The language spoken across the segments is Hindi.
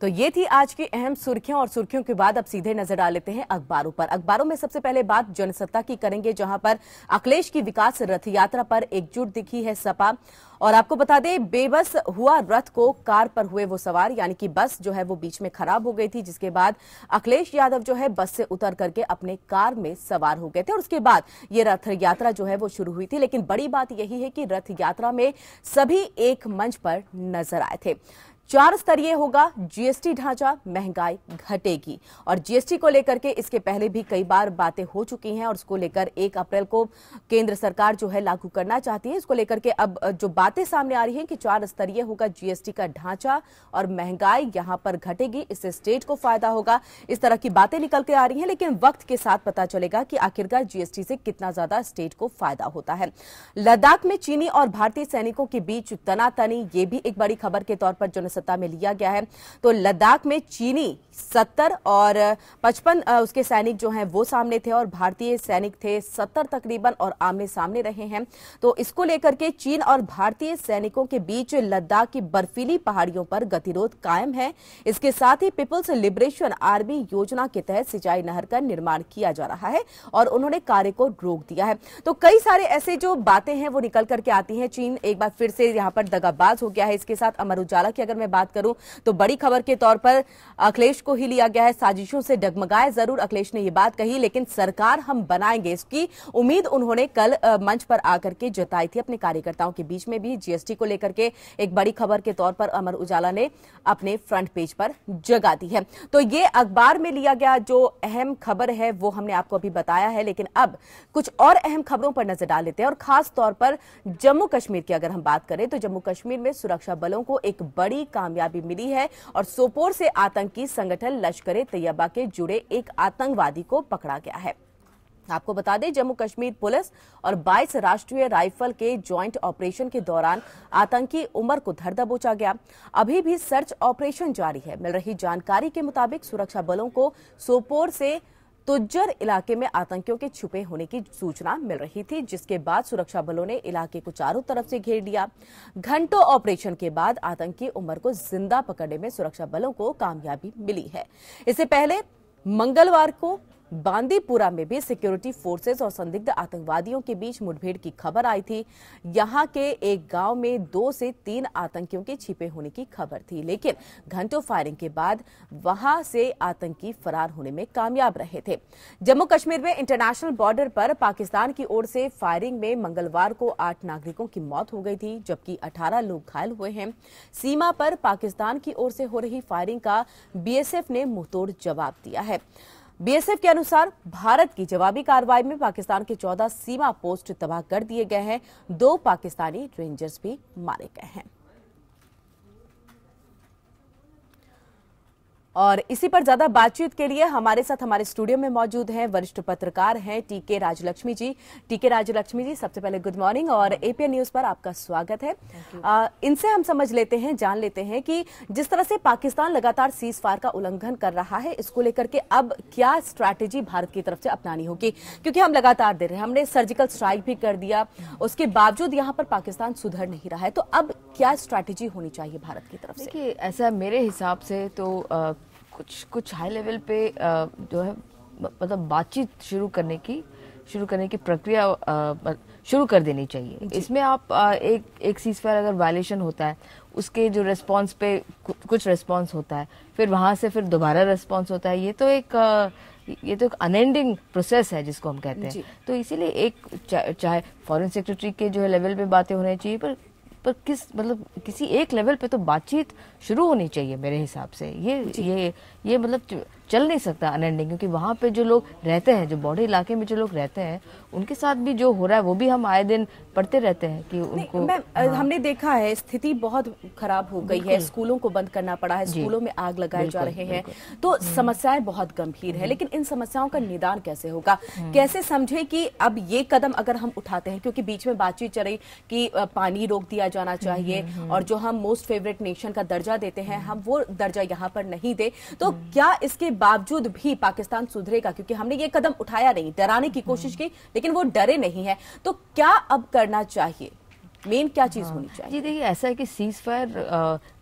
तो ये थी आज की अहम सुर्खियां और सुर्खियों के बाद अब सीधे नजर डाल लेते हैं अखबारों पर अखबारों में सबसे पहले बात जनसत्ता की करेंगे जहां पर अखिलेश की विकास रथ यात्रा पर एकजुट दिखी है सपा और आपको बता दें बेबस हुआ रथ को कार पर हुए वो सवार यानी कि बस जो है वो बीच में खराब हो गई थी जिसके बाद अखिलेश यादव जो है बस से उतर करके अपने कार में सवार हो गए थे और उसके बाद ये रथ यात्रा जो है वो शुरू हुई थी लेकिन बड़ी बात यही है कि रथ यात्रा में सभी एक मंच पर नजर आए थे चार स्तरीय होगा जीएसटी ढांचा महंगाई घटेगी और जीएसटी को लेकर के इसके पहले भी कई बार बातें हो चुकी हैं और इसको लेकर एक अप्रैल को केंद्र सरकार जो है लागू करना चाहती है इसको लेकर के अब जो बातें सामने आ रही हैं कि चार स्तरीय होगा जीएसटी का ढांचा और महंगाई यहां पर घटेगी इससे स्टेट को फायदा होगा इस तरह की बातें निकल के आ रही है लेकिन वक्त के साथ पता चलेगा कि आखिरकार जीएसटी से कितना ज्यादा स्टेट को फायदा होता है लद्दाख में चीनी और भारतीय सैनिकों के बीच तनातनी ये भी एक बड़ी खबर के तौर पर जो सत्ता में लिया गया है तो लद्दाख में चीनी सत्तर और पचपन उसके सैनिक जो हैं वो सामने थे और भारतीय सैनिक थे सत्तर तकरीबन और आमने सामने रहे हैं तो इसको लेकर के चीन और भारतीय सैनिकों के बीच लद्दाख की बर्फीली पहाड़ियों पर गतिरोध कायम है इसके साथ ही पीपल्स लिबरेशन आर्मी योजना के तहत सिंचाई नहर का निर्माण किया जा रहा है और उन्होंने कार्य को रोक दिया है तो कई सारे ऐसे जो बातें हैं वो निकल करके आती है चीन एक बार फिर से यहाँ पर दगाबाज हो गया है इसके साथ अमर उजाला की अगर मैं मैं बात करूं तो बड़ी खबर के तौर पर अखिलेश को ही लिया गया है साजिशों से डगमगाए जरूर अखिलेश ने यह बात कही लेकिन सरकार हम बनाएंगे इसकी उम्मीद उन्होंने कल मंच पर आकर के जताई थी अपने कार्यकर्ताओं के बीच में भी जीएसटी को लेकर के एक बड़ी खबर के तौर पर अमर उजाला ने अपने फ्रंट पेज पर जगा दी है तो ये अखबार में लिया गया जो अहम खबर है वो हमने आपको अभी बताया है लेकिन अब कुछ और अहम खबरों पर नजर डाल लेते हैं और खास तौर पर जम्मू कश्मीर की अगर हम बात करें तो जम्मू कश्मीर में सुरक्षा बलों को एक बड़ी कामयाबी मिली है और सोपोर से आतंकी संगठन लश्कर तैयबा के जुड़े एक आतंकवादी को पकड़ा गया है आपको बता दें जम्मू कश्मीर पुलिस और 22 राष्ट्रीय राइफल के ज्वाइंट ऑपरेशन के दौरान आतंकी उमर को धर दबोचा गया अभी भी सर्च ऑपरेशन जारी है मिल रही जानकारी के मुताबिक सुरक्षा बलों को सोपोर से तुज्जर तो इलाके में आतंकियों के छुपे होने की सूचना मिल रही थी जिसके बाद सुरक्षा बलों ने इलाके को चारों तरफ से घेर लिया घंटों ऑपरेशन के बाद आतंकी उमर को जिंदा पकड़ने में सुरक्षा बलों को कामयाबी मिली है इससे पहले मंगलवार को बांदीपुरा में भी सिक्योरिटी फोर्सेस और संदिग्ध आतंकवादियों के बीच मुठभेड़ की खबर आई थी यहां के एक गांव में दो से तीन आतंकियों के छिपे होने की खबर थी लेकिन घंटों फायरिंग के बाद वहां से आतंकी फरार होने में कामयाब रहे थे जम्मू कश्मीर में इंटरनेशनल बॉर्डर पर पाकिस्तान की ओर से फायरिंग में मंगलवार को आठ नागरिकों की मौत हो गई थी जबकि अठारह लोग घायल हुए हैं सीमा पर पाकिस्तान की ओर से हो रही फायरिंग का बीएसएफ ने मुंहतोड़ जवाब दिया है बीएसएफ के अनुसार भारत की जवाबी कार्रवाई में पाकिस्तान के 14 सीमा पोस्ट तबाह कर दिए गए हैं दो पाकिस्तानी रेंजर्स भी मारे गए हैं और इसी पर ज्यादा बातचीत के लिए हमारे साथ हमारे स्टूडियो में मौजूद हैं वरिष्ठ पत्रकार हैं टीके राजलक्ष्मी जी टीके राजलक्ष्मी जी सबसे पहले गुड मॉर्निंग और एपीएन न्यूज पर आपका स्वागत है आ, इनसे हम समझ लेते हैं जान लेते हैं कि जिस तरह से पाकिस्तान लगातार सीज फायर का उल्लंघन कर रहा है इसको लेकर के अब क्या स्ट्रैटेजी भारत की तरफ से अपनानी होगी क्योंकि हम लगातार दे रहे हैं हमने सर्जिकल स्ट्राइक भी कर दिया उसके बावजूद यहाँ पर पाकिस्तान सुधर नहीं रहा है तो अब क्या स्ट्रैटेजी होनी चाहिए भारत की तरफ से ऐसा मेरे हिसाब से तो कुछ कुछ हाई लेवल पे जो है मतलब बातचीत शुरू करने की शुरू करने की प्रक्रिया शुरू कर देनी चाहिए इसमें आप एक एक सीज फायर अगर वायलेशन होता है उसके जो रिस्पांस पे कुछ रिस्पांस होता है फिर वहाँ से फिर दोबारा रिस्पांस होता है ये तो एक ये तो एक अनएंडिंग प्रोसेस है जिसको हम कहते हैं तो इसीलिए एक चाहे फॉरेन सेक्रेटरी के जो है लेवल पे बातें होनी चाहिए पर पर किस मतलब किसी एक लेवल पे तो बातचीत शुरू होनी चाहिए मेरे हिसाब से ये ये ये मतलब चल नहीं सकता अनएंडिंग क्योंकि वहां पे जो लोग रहते हैं जो बॉर्डर इलाके में जो लोग रहते हैं उनके साथ भी जो हो रहा है वो भी हम आए दिन पढ़ते रहते हैं कि उनको हाँ। हमने देखा है स्थिति बहुत खराब हो गई है स्कूलों को बंद करना पड़ा है स्कूलों में आग लगाए जा रहे हैं तो हम्म। समस्याएं बहुत गंभीर है हम्म। लेकिन इन समस्याओं का निदान कैसे होगा हम्म। कैसे समझे की अब ये कदम अगर हम उठाते हैं क्योंकि बीच में बातचीत चल रही की पानी रोक दिया जाना चाहिए और जो हम मोस्ट फेवरेट नेशन का दर्जा देते हैं हम वो दर्जा यहाँ पर नहीं दे तो क्या इसके बावजूद भी पाकिस्तान सुधरेगा क्योंकि हमने ये कदम उठाया नहीं डराने की कोशिश हम्म। की लेकिन वो डरे नहीं है तो क्या अब करना चाहिए मेन क्या चीज हाँ। होनी चाहिए जी देखिए ऐसा है कि सीज फायर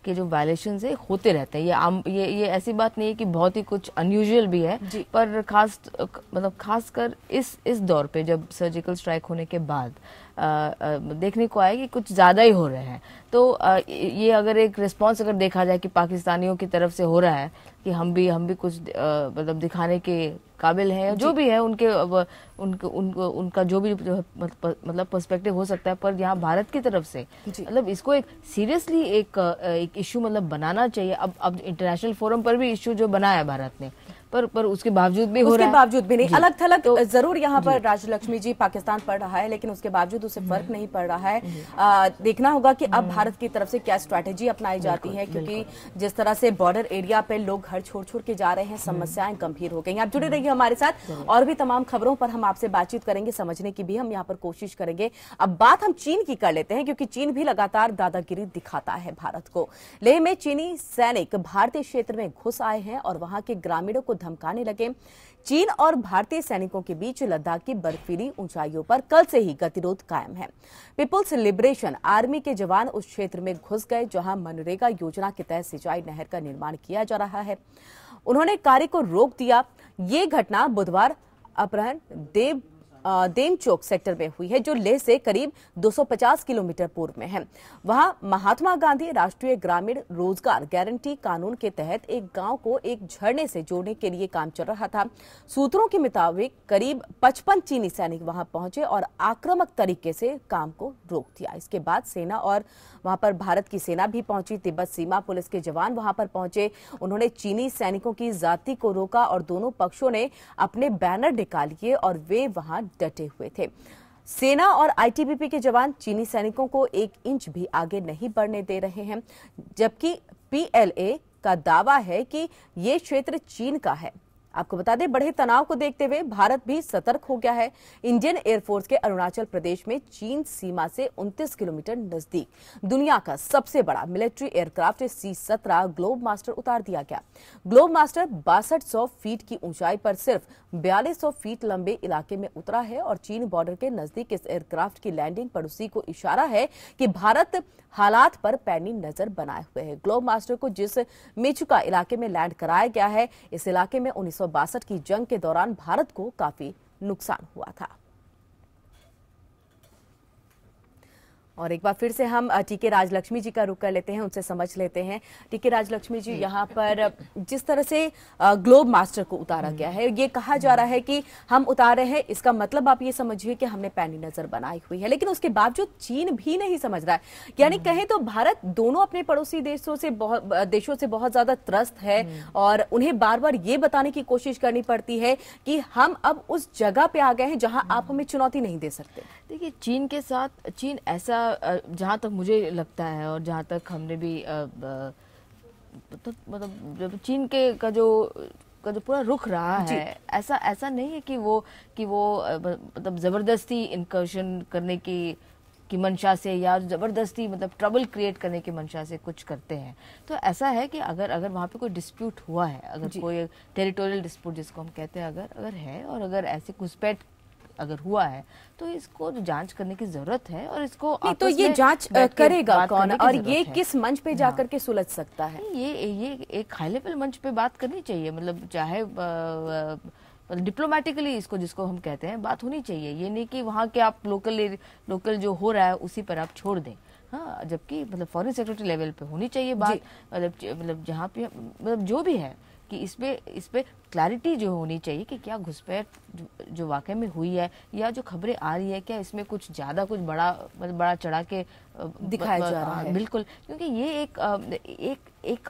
के जो वायलेशन है होते रहते हैं ये आम ये ये ऐसी बात नहीं है कि बहुत ही कुछ अनयूजल भी है पर खास मतलब खासकर इस इस दौर पे जब सर्जिकल स्ट्राइक होने के बाद देखने को आया कि कुछ ज़्यादा ही हो रहे हैं तो ये अगर एक रिस्पॉन्स अगर देखा जाए कि पाकिस्तानियों की तरफ से हो रहा है कि हम भी हम भी कुछ मतलब दिखाने के काबिल हैं जो भी है उनके उनके उन, उनका जो भी मतलब पर्सपेक्टिव हो सकता है पर यहाँ भारत की तरफ से मतलब इसको एक सीरियसली एक इश्यू इशू मतलब बनाना चाहिए अब अब इंटरनेशनल फोरम पर भी इशू जो बनाया भारत ने पर पर उसके बावजूद भी हो रहा है बावजूद भी नहीं अलग थलग तो, जरूर यहाँ पर राजलक्ष्मी जी पाकिस्तान पड़ रहा है लेकिन उसके बावजूद उसे हम्म। फर्क नहीं पड़ रहा है आ, हम्म। देखना होगा कि अब हम्म। भारत की तरफ से क्या स्ट्रैटेजी अपनाई जाती है क्योंकि जिस तरह से बॉर्डर एरिया पे लोग घर छोड़ छोड़ के जा रहे हैं समस्याएं गंभीर हो गई आप जुड़े रहिए हमारे साथ और भी तमाम खबरों पर हम आपसे बातचीत करेंगे समझने की भी हम यहाँ पर कोशिश करेंगे अब बात हम चीन की कर लेते हैं क्योंकि चीन भी लगातार दादागिरी दिखाता है भारत को लेह में चीनी सैनिक भारतीय क्षेत्र में घुस आए हैं और वहां के ग्रामीणों को धमकाने लगे चीन और भारतीय सैनिकों के बीच लद्दाख की बर्फीली ऊंचाइयों पर कल से ही गतिरोध कायम है पीपुल्स लिबरेशन आर्मी के जवान उस क्षेत्र में घुस गए जहां मनरेगा योजना के तहत सिंचाई नहर का निर्माण किया जा रहा है उन्होंने कार्य को रोक दिया ये घटना बुधवार अपहरण देव देम चौक सेक्टर में हुई है जो लेह से करीब 250 किलोमीटर पूर्व में है वहां महात्मा गांधी राष्ट्रीय ग्रामीण रोजगार गारंटी कानून के तहत एक गांव को एक झरने से जोड़ने के लिए काम चल रहा था सूत्रों के मुताबिक करीब पचपन चीनी सैनिक वहां पहुंचे और आक्रामक तरीके से काम को रोक दिया इसके बाद सेना और वहां पर भारत की सेना भी पहुंची तिब्बत सीमा पुलिस के जवान वहां पर पहुंचे उन्होंने चीनी सैनिकों की जाति को रोका और दोनों पक्षों ने अपने बैनर निकाल लिए और वे वहां डटे हुए थे सेना और आईटीबीपी के जवान चीनी सैनिकों को एक इंच भी आगे नहीं बढ़ने दे रहे हैं जबकि पीएलए का दावा है कि ये क्षेत्र चीन का है आपको बता दें बढ़े तनाव को देखते हुए भारत भी सतर्क हो गया है इंडियन एयरफोर्स के अरुणाचल प्रदेश में चीन सीमा से 29 किलोमीटर नजदीक दुनिया का सबसे बड़ा मिलिट्री एयरक्राफ्ट सी सत्रह ग्लोब मास्टर उतार दिया गया ग्लोब मास्टर बासठ फीट की ऊंचाई पर सिर्फ बयालीस फीट लंबे इलाके में उतरा है और चीन बॉर्डर के नजदीक इस एयरक्राफ्ट की लैंडिंग पड़ोसी को इशारा है कि भारत हालात पर पैनी नजर बनाए हुए है ग्लोब मास्टर को जिस मेचुका इलाके में लैंड कराया गया है इस इलाके में उन्नीस की जंग के दौरान भारत को काफी नुकसान हुआ था और एक बार फिर से हम टीके राजलक्ष्मी जी का रुख कर लेते हैं उनसे समझ लेते हैं टीके राजलक्ष्मी जी यहाँ पर जिस तरह से ग्लोब मास्टर को उतारा गया है ये कहा जा रहा है कि हम उतारे हैं इसका मतलब आप ये समझिए कि हमने पैनी नजर बनाई हुई है लेकिन उसके बावजूद चीन भी नहीं समझ रहा है यानी कहें तो भारत दोनों अपने पड़ोसी देशों से बहुत देशों से बहुत ज्यादा त्रस्त है और उन्हें बार बार ये बताने की कोशिश करनी पड़ती है कि हम अब उस जगह पे आ गए हैं जहां आप हमें चुनौती नहीं दे सकते देखिए चीन के साथ चीन ऐसा जहाँ तक मुझे लगता है और जहाँ तक हमने भी तो मतलब जब चीन के का जो का जो पूरा रुख रहा है ऐसा ऐसा नहीं है कि वो कि वो मतलब जबरदस्ती इनकर्शन करने की की मंशा से या ज़बरदस्ती मतलब ट्रबल क्रिएट करने की मंशा से कुछ करते हैं तो ऐसा है कि अगर अगर वहाँ पे कोई डिस्प्यूट हुआ है अगर कोई टेरिटोरियल डिस्प्यूट जिसको हम कहते हैं अगर अगर है और अगर ऐसे घुसपैठ अगर हुआ है तो इसको जांच करने की जरूरत है और इसको नहीं, तो ये जांच करेगा कौन और ये किस मंच पे जाकर हाँ। के सुलझ सकता है ये ये एक हाई लेवल मंच पे बात करनी चाहिए मतलब चाहे डिप्लोमेटिकली मतलब इसको जिसको हम कहते हैं बात होनी चाहिए ये नहीं कि वहाँ के आप लोकल लोकल जो हो रहा है उसी पर आप छोड़ दें हाँ जबकि मतलब फॉरेन सेक्रेटरी लेवल पे होनी चाहिए बात मतलब मतलब जहाँ पे मतलब जो भी है कि इस पे इस पे क्लैरिटी जो होनी चाहिए कि क्या घुसपैठ जो वाकई में हुई है या जो खबरें आ रही है क्या इसमें कुछ ज़्यादा कुछ बड़ा मतलब बड़ा चढ़ा के दिखाया जा रहा हाँ, है बिल्कुल क्योंकि ये एक एक एक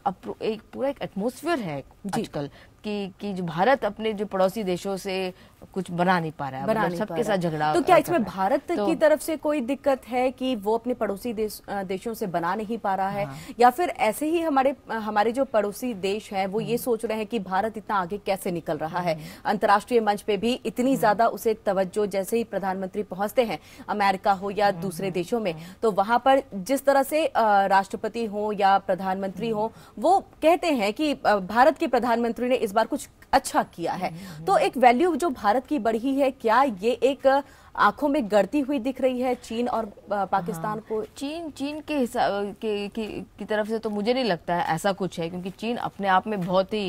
एक पूरा एक एटमोसफियर है आजकल कि कि जो भारत अपने जो पड़ोसी देशों से कुछ बना नहीं पा रहा है मतलब सबके साथ झगड़ा तो क्या इसमें भारत तो, की तरफ से कोई दिक्कत है कि वो अपने पड़ोसी देश, देशों से बना नहीं पा रहा है हाँ। या फिर ऐसे ही हमारे हमारे जो पड़ोसी देश हैं वो ये हम्म। सोच रहे हैं कि भारत इतना आगे कैसे कैसे निकल रहा है हम्म। अंतर्राष्ट्रीय मंच पे भी इतनी हम्म। ज्यादा उसे तवज्जो जैसे ही प्रधानमंत्री पहुंचते हैं अमेरिका हो या हम्म। दूसरे देशों में तो वहां पर जिस तरह से राष्ट्रपति हो या प्रधानमंत्री हो वो कहते हैं कि भारत के प्रधानमंत्री ने इस बार कुछ अच्छा किया है तो एक वैल्यू जो भारत की बढ़ी है क्या ये एक आंखों में गड़ती हुई दिख रही है चीन और पाकिस्तान हाँ। को चीन चीन के हिसाब के, के की तरफ से तो मुझे नहीं लगता है ऐसा कुछ है क्योंकि चीन अपने आप में बहुत ही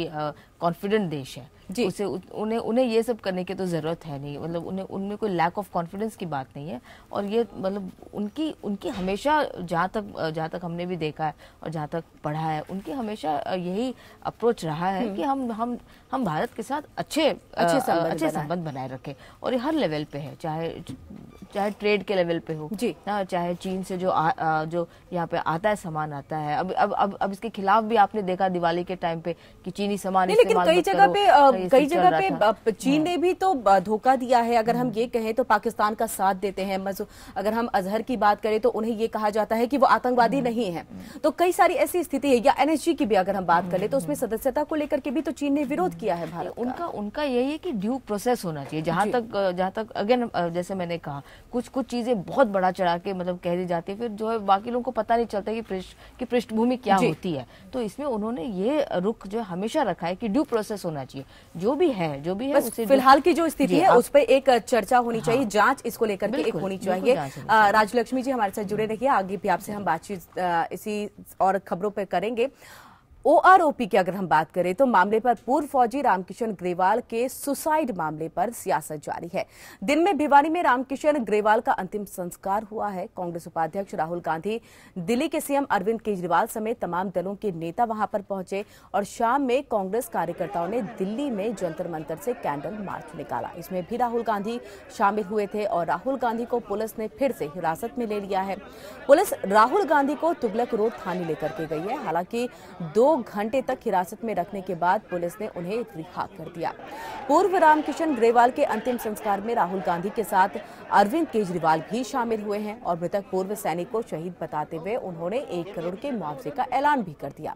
कॉन्फिडेंट देश है जी उसे उन्हें उन्हें ये सब करने की तो ज़रूरत है नहीं मतलब उन्हें उनमें कोई लैक ऑफ कॉन्फिडेंस की बात नहीं है और ये मतलब उनकी उनकी हमेशा जहाँ तक जहाँ तक हमने भी देखा है और जहाँ तक पढ़ा है उनकी हमेशा यही अप्रोच रहा है हम्म। कि हम हम हम भारत के साथ अच्छे अच्छे संबंध अच्छे संबंध बनाए रखें और ये हर लेवल पे है चाहे चाहे ट्रेड के लेवल पे हो जी ना चाहे चीन से जो आ, आ, जो यहाँ पे आता है सामान आता है अब अब अब अब इसके खिलाफ भी आपने देखा दिवाली के टाइम पे कि चीनी सामान लेकिन कई जगह पे कई जगह पे चीन ने हाँ। भी तो धोखा दिया है अगर हम हाँ। ये कहें तो पाकिस्तान का साथ देते हैं अगर हम अजहर की बात करें तो उन्हें ये कहा जाता है कि वो आतंकवादी हाँ। नहीं है तो कई सारी ऐसी स्थिति है या एनएसजी की भी अगर हम बात करें तो उसमें सदस्यता को लेकर के भी तो चीन ने विरोध किया है भारत उनका उनका यही है कि ड्यू प्रोसेस होना चाहिए जहाँ तक जहाँ तक अगेन जैसे मैंने कहा कुछ कुछ चीज़ें बहुत बड़ा चढ़ा के मतलब कह दी जाती है फिर जो है बाकी लोगों को पता नहीं चलता कि की पृष्ठभूमि क्या होती है तो इसमें उन्होंने ये रुख जो हमेशा रखा है कि ड्यू प्रोसेस होना चाहिए जो भी है जो भी है फिलहाल की जो स्थिति है उस पर एक चर्चा होनी चाहिए हाँ। जाँच इसको लेकर एक होनी चाहिए राजलक्ष्मी जी हमारे साथ जुड़े रहिए आगे भी आपसे हम बातचीत इसी और खबरों पर करेंगे ओआरओपी की अगर हम बात करें तो मामले पर पूर्व फौजी रामकिशन ग्रेवाल के सुसाइड मामले पर सियासत जारी है दिन में भिवानी में रामकिशन ग्रेवाल का अंतिम संस्कार हुआ है कांग्रेस उपाध्यक्ष राहुल गांधी दिल्ली के सीएम अरविंद केजरीवाल समेत तमाम दलों के नेता वहां पर पहुंचे और शाम में कांग्रेस कार्यकर्ताओं ने दिल्ली में जंतर मंतर से कैंडल मार्च निकाला इसमें भी राहुल गांधी शामिल हुए थे और राहुल गांधी को पुलिस ने फिर से हिरासत में ले लिया है पुलिस राहुल गांधी को तुगलक रोड थाने लेकर के गई है हालांकि दो घंटे तक हिरासत में रखने के बाद पुलिस ने उन्हें रिहा कर दिया पूर्व रामकिशन ग्रेवाल के अंतिम संस्कार में राहुल गांधी के साथ अरविंद केजरीवाल भी शामिल हुए हैं और मृतक पूर्व सैनिक को शहीद बताते हुए उन्होंने एक करोड़ के मुआवजे का ऐलान भी कर दिया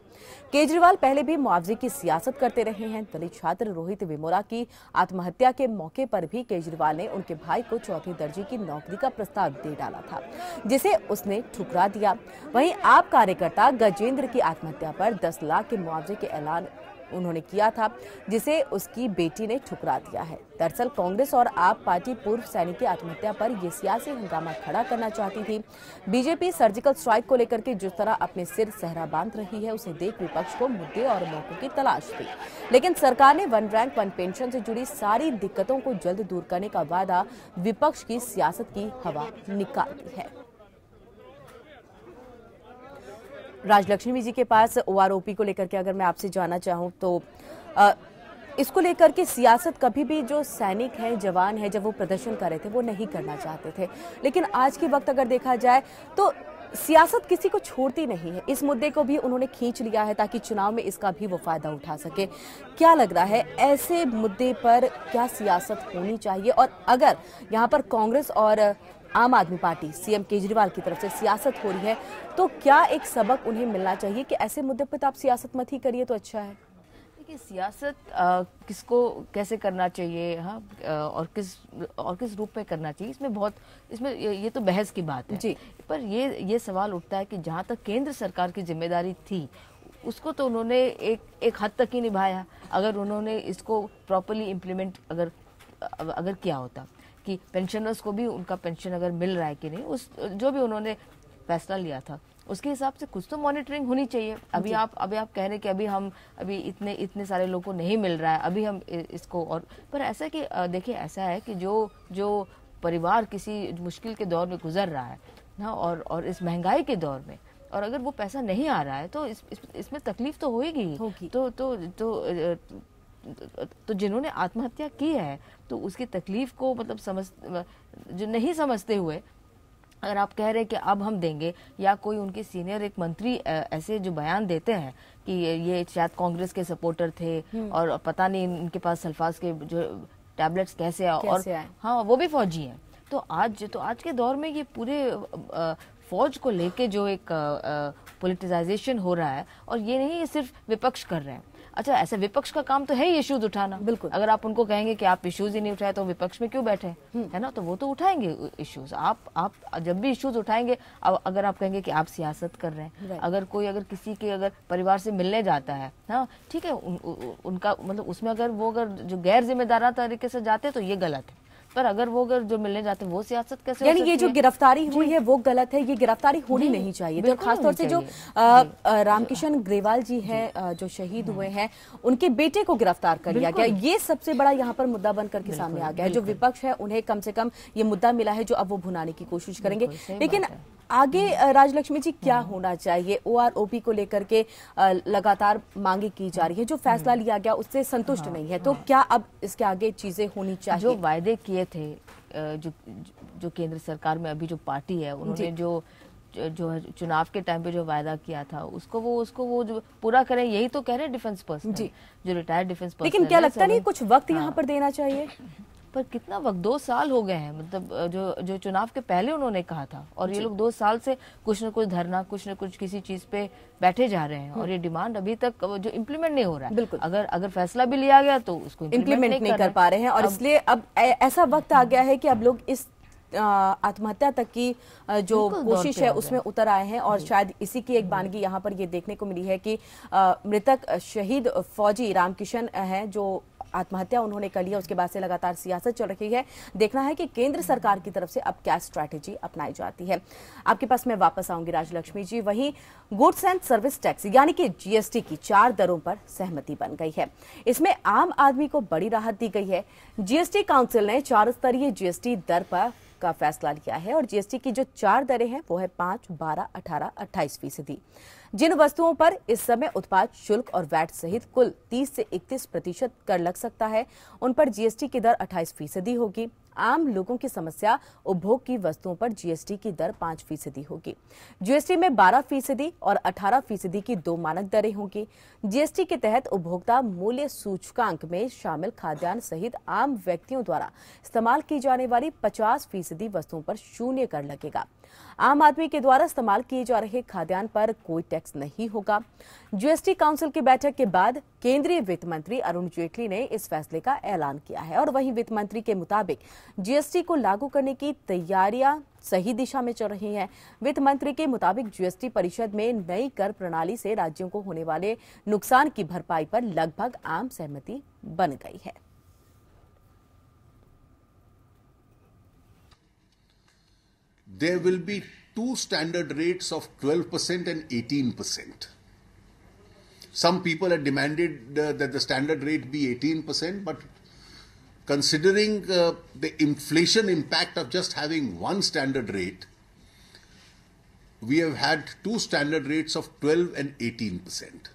केजरीवाल पहले भी मुआवजे की सियासत करते रहे हैं दलित छात्र रोहित विमोरा की आत्महत्या के मौके पर भी केजरीवाल ने उनके भाई को चौथी दर्जे की नौकरी का प्रस्ताव दे डाला था जिसे उसने ठुकरा दिया वहीं आप कार्यकर्ता गजेंद्र की आत्महत्या पर दस लाख के मुआवजे के ऐलान उन्होंने किया था जिसे उसकी बेटी ने ठुकरा दिया है दरअसल कांग्रेस और आप पार्टी पूर्व सैनिक की आत्महत्या पर यह सियासी हंगामा खड़ा करना चाहती थी बीजेपी सर्जिकल स्ट्राइक को लेकर के जिस तरह अपने सिर सहरा बांध रही है उसे देख विपक्ष को मुद्दे और मौकों की तलाश थी लेकिन सरकार ने वन रैंक वन पेंशन से जुड़ी सारी दिक्कतों को जल्द दूर करने का वादा विपक्ष की सियासत की हवा निकालती है राजलक्ष्मी जी के पास ओआरओपी को लेकर के अगर मैं आपसे जाना चाहूँ तो आ, इसको लेकर के सियासत कभी भी जो सैनिक हैं जवान हैं जब वो प्रदर्शन कर रहे थे वो नहीं करना चाहते थे लेकिन आज के वक्त अगर देखा जाए तो सियासत किसी को छोड़ती नहीं है इस मुद्दे को भी उन्होंने खींच लिया है ताकि चुनाव में इसका भी वो फायदा उठा सके क्या लग रहा है ऐसे मुद्दे पर क्या सियासत होनी चाहिए और अगर यहाँ पर कांग्रेस और आम आदमी पार्टी सीएम केजरीवाल की तरफ से सियासत हो रही है तो क्या एक सबक उन्हें मिलना चाहिए कि ऐसे मुद्दे पर तो आप सियासत मत ही करिए तो अच्छा है देखिए सियासत किसको कैसे करना चाहिए हाँ और किस और किस रूप में करना चाहिए इसमें बहुत इसमें ये तो बहस की बात है जी पर ये ये सवाल उठता है कि जहाँ तक केंद्र सरकार की जिम्मेदारी थी उसको तो उन्होंने एक एक हद तक ही निभाया अगर उन्होंने इसको प्रॉपरली इम्प्लीमेंट अगर अगर किया होता कि पेंशनर्स को भी उनका पेंशन अगर मिल रहा है कि नहीं उस जो भी उन्होंने फैसला लिया था उसके हिसाब से कुछ तो मॉनिटरिंग होनी चाहिए अभी आप अभी आप कह रहे कि अभी हम अभी इतने इतने सारे लोगों को नहीं मिल रहा है अभी हम इसको और पर ऐसा कि देखिए ऐसा है कि जो जो परिवार किसी मुश्किल के दौर में गुजर रहा है ना और और इस महंगाई के दौर में और अगर वो पैसा नहीं आ रहा है तो इस, इस, इसमें तकलीफ तो होगी ही तो तो तो तो जिन्होंने आत्महत्या की है तो उसकी तकलीफ को मतलब समझ जो नहीं समझते हुए अगर आप कह रहे हैं कि अब हम देंगे या कोई उनके सीनियर एक मंत्री ऐसे जो बयान देते हैं कि ये शायद कांग्रेस के सपोर्टर थे हम्म। और पता नहीं इनके पास सल्फाज के जो टैबलेट्स कैसे, कैसे और हाँ वो भी फौजी हैं तो आज तो आज के दौर में ये पूरे फौज को लेके जो एक पोलिटिजाइजेशन हो रहा है और ये नहीं ये सिर्फ विपक्ष कर रहे हैं अच्छा ऐसे विपक्ष का काम तो है ही इश्यूज उठाना बिल्कुल अगर आप उनको कहेंगे कि आप इश्यूज ही नहीं उठाए तो विपक्ष में क्यों बैठे हम्म। है ना तो वो तो उठाएंगे इश्यूज आप आप जब भी इश्यूज उठाएंगे अब अगर आप कहेंगे कि आप सियासत कर रहे हैं अगर कोई अगर किसी के अगर परिवार से मिलने जाता है ना ठीक है उनका मतलब उसमें अगर वो अगर जो गैर जिम्मेदारा तरीके से जाते तो ये गलत है पर अगर वो अगर जो मिलने जाते हैं वो सियासत कैसे यानी ये जो गिरफ्तारी हुई है वो गलत है ये गिरफ्तारी होनी नहीं चाहिए तो खासतौर से जो रामकिशन ग्रेवाल जी हैं जो शहीद हुए हैं उनके बेटे को गिरफ्तार कर लिया गया ये सबसे बड़ा यहाँ पर मुद्दा बनकर के सामने आ गया है जो विपक्ष है उन्हें कम से कम ये मुद्दा मिला है जो अब वो भुनाने की कोशिश करेंगे लेकिन आगे राजलक्ष्मी जी क्या हम्म। होना चाहिए ओआरओपी को लेकर के लगातार मांगे की जा रही है जो फैसला हम्म। लिया गया उससे संतुष्ट हाँ, नहीं है तो हाँ। क्या अब इसके आगे चीजें होनी चाहिए जो वायदे किए थे जो जो केंद्र सरकार में अभी जो पार्टी है उन्होंने जो जो चुनाव के टाइम पे जो वायदा किया था उसको वो उसको वो जो पूरा करें यही तो कह रहे हैं डिफेंस पर्सन जी जो रिटायर्ड डिफेंस पर्सन लेकिन क्या लगता नहीं कुछ वक्त हाँ, यहाँ पर देना चाहिए पर कितना वक्त दो साल हो गए हैं मतलब जो जो चुनाव के पहले उन्होंने कहा था और ये लोग दो साल से कुछ न कुछ धरना कुछ न कुछ किसी चीज पे बैठे जा रहे हैं हम्म। और ये डिमांड अभी तक जो इम्प्लीमेंट नहीं हो रहा है बिल्कुल अगर अगर फैसला भी लिया गया तो उसको इम्प्लीमेंट नहीं, नहीं कर पा रहे हैं और इसलिए अब ऐसा वक्त आ हम्म। गया है कि अब लोग इस आत्महत्या तक की जो कोशिश है उसमें उतर आए हैं और शायद इसी की एक हम्म। बानगी यहाँ पर ये देखने को मिली है कि मृतक शहीद फौजी रामकिशन है जो आत्महत्या उन्होंने कर लिया उसके बाद से लगातार सियासत चल रही है देखना है कि केंद्र सरकार की तरफ से अब क्या स्ट्रैटेजी अपनाई जाती है आपके पास मैं वापस आऊंगी राजलक्ष्मी जी वही गुड्स एंड सर्विस टैक्स यानी कि जीएसटी की चार दरों पर सहमति बन गई है इसमें आम आदमी को बड़ी राहत दी गई है जीएसटी काउंसिल ने चार स्तरीय जीएसटी दर पर का फैसला लिया है और जीएसटी की जो चार दरें हैं वो है पांच बारह अठारह अट्ठाईस फीसदी जिन वस्तुओं पर इस समय उत्पाद शुल्क और वैट सहित कुल 30 से 31 प्रतिशत कर लग सकता है उन पर जीएसटी की दर 28 फीसदी होगी आम लोगों की समस्या उपभोग की वस्तुओं पर जीएसटी की दर पांच फीसदी होगी जीएसटी में बारह फीसदी और अठारह फीसदी की दो मानक दरें होंगी जीएसटी के तहत उपभोक्ता मूल्य सूचकांक में शामिल खाद्यान्न सहित आम व्यक्तियों द्वारा इस्तेमाल की जाने वाली पचास फीसदी वस्तुओं पर शून्य कर लगेगा आम आदमी के द्वारा इस्तेमाल किए जा रहे खाद्यान्न पर कोई टैक्स नहीं होगा जीएसटी काउंसिल की बैठक के बाद केंद्रीय वित्त मंत्री अरुण जेटली ने इस फैसले का ऐलान किया है और वहीं वित्त मंत्री के मुताबिक जीएसटी को लागू करने की तैयारियां सही दिशा में चल रही हैं वित्त मंत्री के मुताबिक जीएसटी परिषद में नई कर प्रणाली से राज्यों को होने वाले नुकसान की भरपाई पर लगभग आम सहमति बन गई है there will be two standard rates of 12% and 18%. Some people had demanded uh, that the standard rate be 18%, but considering uh, the inflation impact of just having one standard rate, we have had two standard rates of 12 and 18 percent.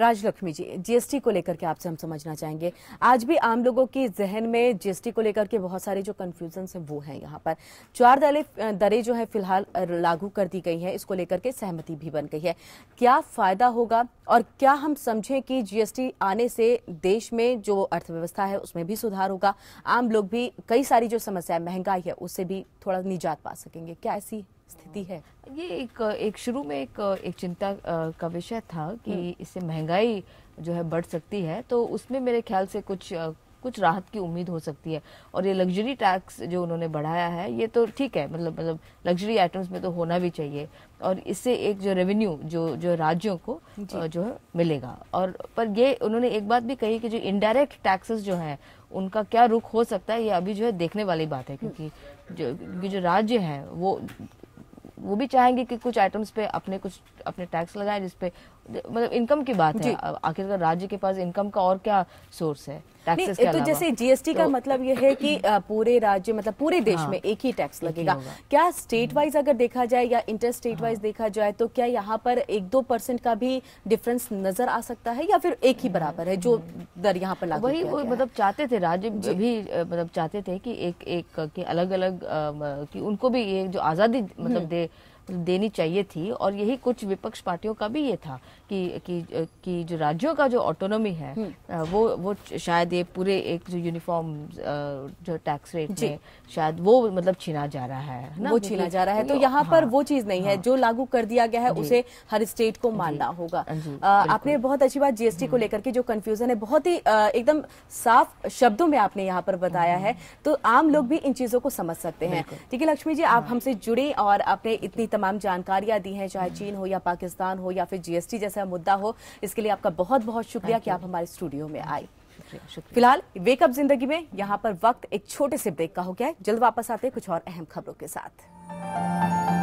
Rajlakshmi ji GST को लेकर के आपसे हम समझना चाहेंगे आज भी आम लोगों के जहन में जीएसटी को लेकर के बहुत सारे जो कन्फ्यूजन है वो है यहाँ पर चार दरें दरें जो है फिलहाल लागू कर दी गई है इसको लेकर के सहमति भी बन गई है क्या फायदा होगा और क्या हम समझें कि जीएसटी आने से देश में जो अर्थव्यवस्था है उसमें भी सुधार होगा आम लोग भी कई सारी जो समस्या है महंगाई है उससे भी थोड़ा निजात पा सकेंगे क्या ऐसी स्थिति है हाँ। ये एक एक शुरू में एक एक चिंता का विषय था कि हम्म। इससे महंगाई जो है बढ़ सकती है तो उसमें मेरे ख्याल से कुछ कुछ राहत की उम्मीद हो सकती है और ये लग्जरी टैक्स जो उन्होंने बढ़ाया है ये तो ठीक है मतलब मतलब लग्जरी आइटम्स में तो होना भी चाहिए और इससे एक जो रेवेन्यू जो जो राज्यों को जो है मिलेगा और पर ये उन्होंने एक बात भी कही कि जो इनडायरेक्ट टैक्सेस जो है उनका क्या रुख हो सकता है ये अभी जो है देखने वाली बात है क्योंकि जो जो राज्य है वो वो भी चाहेंगे कि कुछ आइटम्स पे अपने कुछ अपने टैक्स लगाए जिसपे मतलब इनकम की बात है आखिरकार राज्य के पास इनकम का और क्या सोर्स है टैक्सेस तो के तो जैसे जीएसटी तो, का मतलब यह है कि पूरे राज्य मतलब पूरे देश हाँ, में एक ही टैक्स लगेगा क्या स्टेट हम्म। वाइज अगर देखा जाए या इंटर स्टेट वाइज देखा जाए तो क्या यहाँ पर एक दो परसेंट का भी डिफरेंस नजर आ सकता है या फिर एक ही बराबर है जो हम्म। दर यहाँ पर वही वो मतलब चाहते थे राज्य भी मतलब चाहते थे कि एक एक अलग अलग की उनको भी ये जो आजादी मतलब हम्म। दे देनी चाहिए थी और यही कुछ विपक्ष पार्टियों का भी ये था कि कि, कि जो राज्यों का जो ऑटोनॉमी है हम्म। वो वो शायद ये पूरे एक जो यूनिफॉर्म जो टैक्स रेट में शायद वो मतलब छीना जा रहा है ना वो छीना जा रहा है तो, तो यहाँ हाँ, पर वो चीज नहीं है हाँ। जो लागू कर दिया गया है उसे हर स्टेट को मानना होगा हाँ आपने बहुत अच्छी बात जीएसटी को हम्म। लेकर के जो कंफ्यूजन है बहुत ही एकदम साफ शब्दों में आपने यहाँ पर बताया हम्म। है तो आम लोग भी इन चीजों को समझ सकते हैं ठीक है लक्ष्मी जी आप हाँ। हमसे जुड़े और आपने इतनी तमाम जानकारियां दी हैं चाहे हम्म। चीन हो या पाकिस्तान हो या फिर जीएसटी जैसा मुद्दा हो इसके लिए आपका बहुत बहुत शुक्रिया कि आप हमारे स्टूडियो में आए फिलहाल वेकअप जिंदगी में यहाँ पर वक्त एक छोटे से ब्रेक का हो गया है जल्द वापस आते हैं कुछ और अहम खबरों के साथ